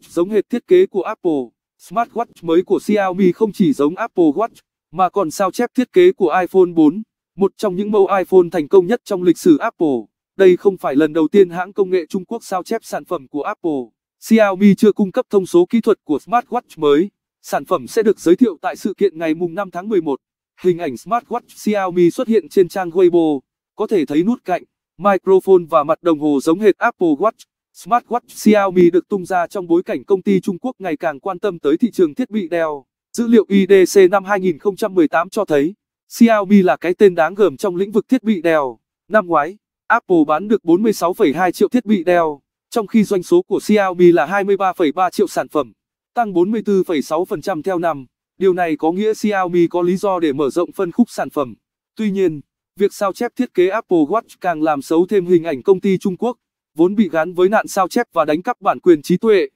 Giống hệt thiết kế của Apple, smartwatch mới của Xiaomi không chỉ giống Apple Watch, mà còn sao chép thiết kế của iPhone 4, một trong những mẫu iPhone thành công nhất trong lịch sử Apple. Đây không phải lần đầu tiên hãng công nghệ Trung Quốc sao chép sản phẩm của Apple. Xiaomi chưa cung cấp thông số kỹ thuật của smartwatch mới. Sản phẩm sẽ được giới thiệu tại sự kiện ngày 5 tháng 11. Hình ảnh smartwatch Xiaomi xuất hiện trên trang Weibo, có thể thấy nút cạnh, microphone và mặt đồng hồ giống hệt Apple Watch. Smartwatch Xiaomi được tung ra trong bối cảnh công ty Trung Quốc ngày càng quan tâm tới thị trường thiết bị đeo. Dữ liệu IDC năm 2018 cho thấy, Xiaomi là cái tên đáng gờm trong lĩnh vực thiết bị đeo. Năm ngoái, Apple bán được 46,2 triệu thiết bị đeo, trong khi doanh số của Xiaomi là 23,3 triệu sản phẩm, tăng 44,6% theo năm. Điều này có nghĩa Xiaomi có lý do để mở rộng phân khúc sản phẩm. Tuy nhiên, việc sao chép thiết kế Apple Watch càng làm xấu thêm hình ảnh công ty Trung Quốc vốn bị gắn với nạn sao chép và đánh cắp bản quyền trí tuệ